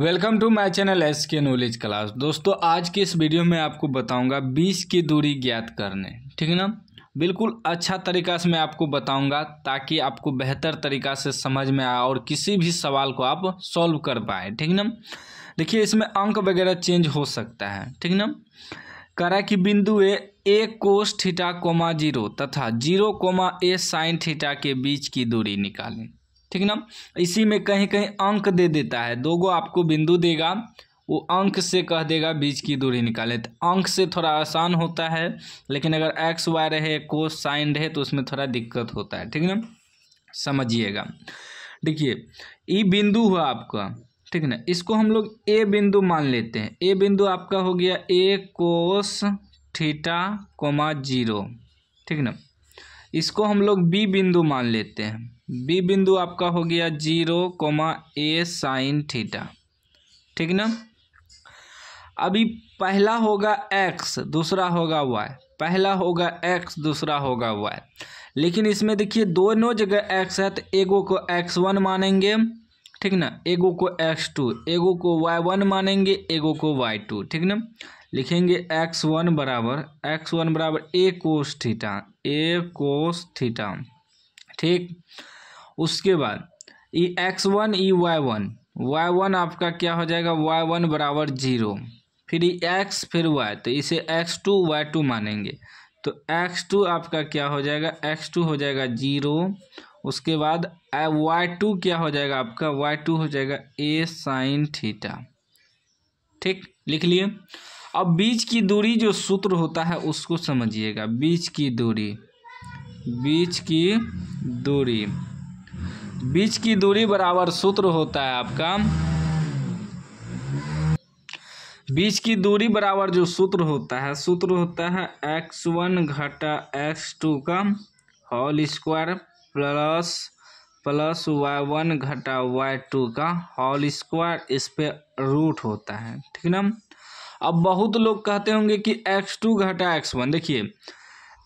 welcome to my channel S K knowledge class दोस्तों आज के इस वीडियो में आपको बताऊंगा 20 की दूरी ज्ञात करने ठीक है ना बिल्कुल अच्छा तरीका से मैं आपको बताऊंगा ताकि आपको बेहतर तरीका से समझ में आए और किसी भी सवाल को आप सॉल्व कर पाए ठीक ना देखिए इसमें अंक वगैरह चेंज हो सकता है ठीक ना करा कि बिंदु ए एक कोस थीटा कोमा जीरो तथा zero comma A sine theta के बीच की दूरी निकालें ठीक ना इसी में कहीं कहीं अंक दे देता है दो गो आपको बिंदु देगा वो अंक से कह देगा बीज की दूरी निकाले तो अंक से थोड़ा आसान होता है लेकिन अगर एक्स वाई रहे कोस साइन रहे तो उसमें थोड़ा दिक्कत होता है ठीक ना समझिएगा देखिए ई बिंदु हुआ आपका ठीक ना इसको हम लोग ए बिंदु मान लेते हैं ए बिंदु आपका हो गया ए कोस थीटा कोमा जीरो ठीक ना इसको हम लोग बी बिंदु मान लेते हैं बी बिंदु आपका हो गया zero comma A sine theta ठीक ना अभी पहला होगा एक्स दूसरा होगा वाई पहला होगा एक्स दूसरा होगा वाई लेकिन इसमें देखिए दोनों जगह एक्स है तो एगो को एक्स वन मानेंगे ठीक ना एगो को एक्स टू एगो को वाई वन मानेंगे एगो को वाई टू ठीक ना लिखेंगे एक्स वन बराबर एक्स वन बराबर A cos theta a cos theta ठीक उसके बाद e x one e y one y one आपका क्या हो जाएगा वाई वन बराबर जीरो फिर ई एक्स फिर वाई तो इसे एक्स टू वाई टू मानेंगे तो एक्स टू आपका क्या हो जाएगा एक्स टू हो जाएगा जीरो उसके बाद वाई टू क्या हो जाएगा आपका वाई टू हो जाएगा ए साइन थीटा ठीक लिख लिए अब बीच की दूरी जो सूत्र होता है उसको समझिएगा बीच की दूरी बीच की दूरी बीच की दूरी बराबर सूत्र होता है आपका बीच की दूरी बराबर जो सूत्र होता है सूत्र होता है एक्स वन घटा एक्स टू का whole square plus plus y one घटा वाई टू का होल स्क्वायर इस पर रूट होता है ठीक ना अब बहुत लोग कहते होंगे कि एक्स टू घटा एक्स वन देखिए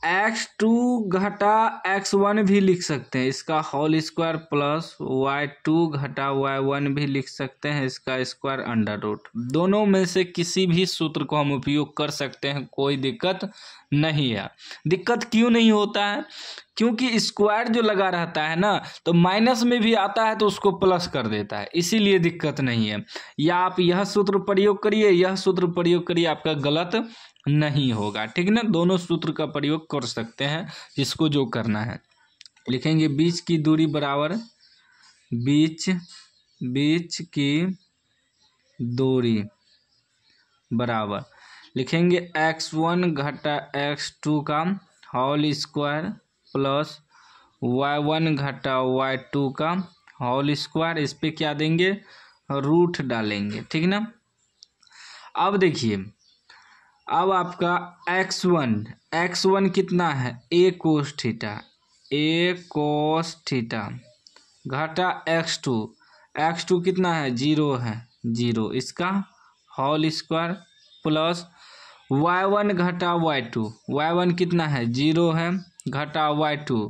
एक्स टू घटा एक्स वन भी लिख सकते हैं इसका whole square plus y two घटा वाई वन भी लिख सकते हैं इसका स्क्वायर अंडर रूट दोनों में से किसी भी सूत्र को हम उपयोग कर सकते हैं कोई दिक्कत नहीं है दिक्कत क्यों नहीं होता है क्योंकि स्क्वायर जो लगा रहता है ना तो माइनस में भी आता है तो उसको प्लस कर देता है इसीलिए दिक्कत नहीं है या आप यह सूत्र प्रयोग करिए यह सूत्र प्रयोग करिए आपका गलत नहीं होगा ठीक है ना दोनों सूत्र का प्रयोग कर सकते हैं जिसको जो करना है लिखेंगे बीच की दूरी बराबर बीच बीच की दूरी बराबर लिखेंगे एक्स वन घटा एक्स टू का whole square plus y one घटा वाई टू का होल स्क्वायर इस पर क्या देंगे रूट डालेंगे ठीक ना अब देखिए अब आपका एक्स वन एक्स वन कितना है a cos theta a cos theta घटा एक्स टू एक्स टू कितना है जीरो है जीरो इसका whole square plus y one घटा वाई टू वाई वन कितना है जीरो है घटा वाई टू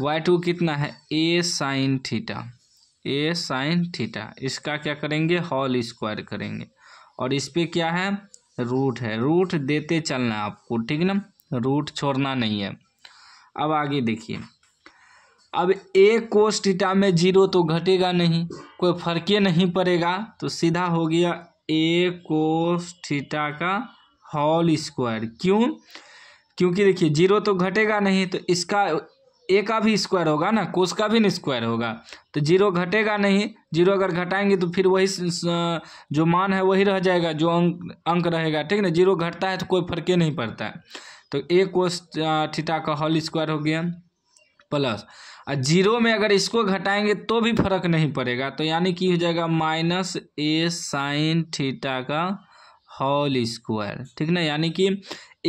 वाई टू कितना है a sine theta a sine theta इसका क्या करेंगे होल स्क्वायर करेंगे और इस पर क्या है रूट है रूट देते चलना है आपको ठीक ना रूट छोड़ना नहीं है अब आगे देखिए अब ए कोस टीटा में जीरो तो घटेगा नहीं कोई फर्क नहीं पड़ेगा तो सीधा हो गया ए कोस थीटा का होल स्क्वायर क्यों क्योंकि देखिए जीरो तो घटेगा नहीं तो इसका ए का भी स्क्वायर होगा ना कोस का भी स्क्वायर होगा तो जीरो घटेगा नहीं जीरो अगर घटाएंगे तो फिर वही जो मान है वही रह जाएगा जो अंक अंक रहेगा ठीक ना जीरो घटता है तो कोई फर्क नहीं पड़ता है तो ए कोस थीटा का होल स्क्वायर हो गया प्लस और जीरो में अगर इसको घटाएंगे तो भी फर्क नहीं पड़ेगा तो यानी कि हो जाएगा माइनस ए साइन थीटा का होल स्क्वायर ठीक ना यानी कि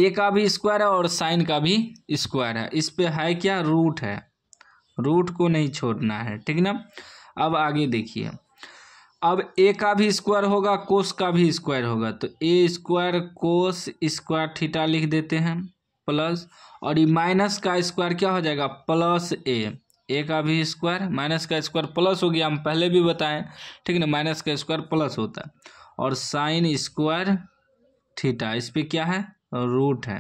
ए का भी स्क्वायर है और साइन का भी स्क्वायर है इस पे है क्या रूट है रूट को नहीं छोड़ना है ठीक ना अब आगे देखिए अब ए का भी स्क्वायर होगा कोस का भी स्क्वायर होगा तो a square cos square theta लिख देते हैं प्लस और ये माइनस का स्क्वायर क्या हो जाएगा प्लस ए ए का भी स्क्वायर माइनस का स्क्वायर प्लस हो गया हम पहले भी बताएं ठीक है ना माइनस का स्क्वायर प्लस होता है और साइन स्क्वायर थीटा इस पर क्या है रूट है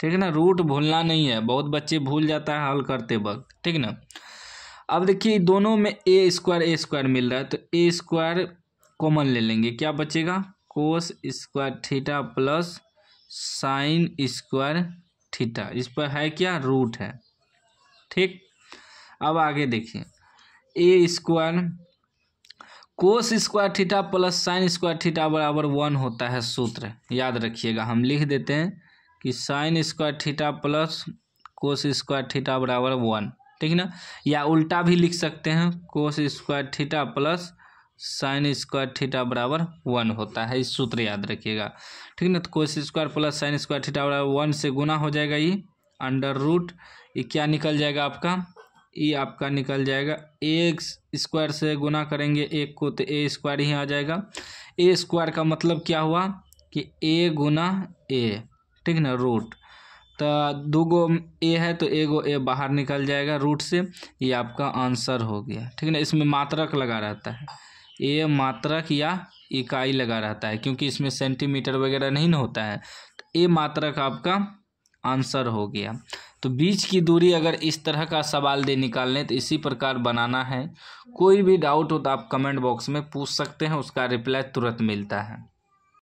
ठीक है ना रूट भूलना नहीं है बहुत बच्चे भूल जाता है हल करते वक्त ठीक ना अब देखिए दोनों में ए स्क्वायर ए स्क्वायर मिल रहा है तो ए स्क्वायर कॉमन ले लेंगे क्या बचेगा cos square theta plus sine square theta इस पर है क्या रूट है ठीक अब आगे देखिए a square cos square theta plus sine square theta बराबर वन होता है सूत्र याद रखिएगा हम लिख देते हैं कि sine square theta plus cos square theta बराबर वन ठीक है ना या उल्टा भी लिख सकते हैं cos square theta plus sine square theta बराबर वन होता है इस सूत्र याद रखिएगा ठीक ना तो cos square plus sine square theta बराबर वन से गुना हो जाएगा ये अंडर रूट ये क्या निकल जाएगा आपका ई e आपका निकल जाएगा ए स्क्वायर से गुना करेंगे एक को तो ए स्क्वायर ही आ जाएगा ए स्क्वायर का मतलब क्या हुआ कि ए गुना ए ठीक ना रूट तो दो गो ए है तो ए गो ए बाहर निकल जाएगा रूट से ये आपका आंसर हो गया ठीक है ना इसमें मात्रक लगा रहता है ए मात्रक या इकाई लगा रहता है क्योंकि इसमें सेंटीमीटर वगैरह नहीं होता है तो ए मात्रक आपका आंसर हो गया तो बीच की दूरी अगर इस तरह का सवाल दे निकाल लें तो इसी प्रकार बनाना है कोई भी डाउट हो तो आप कमेंट बॉक्स में पूछ सकते हैं उसका रिप्लाई तुरंत मिलता है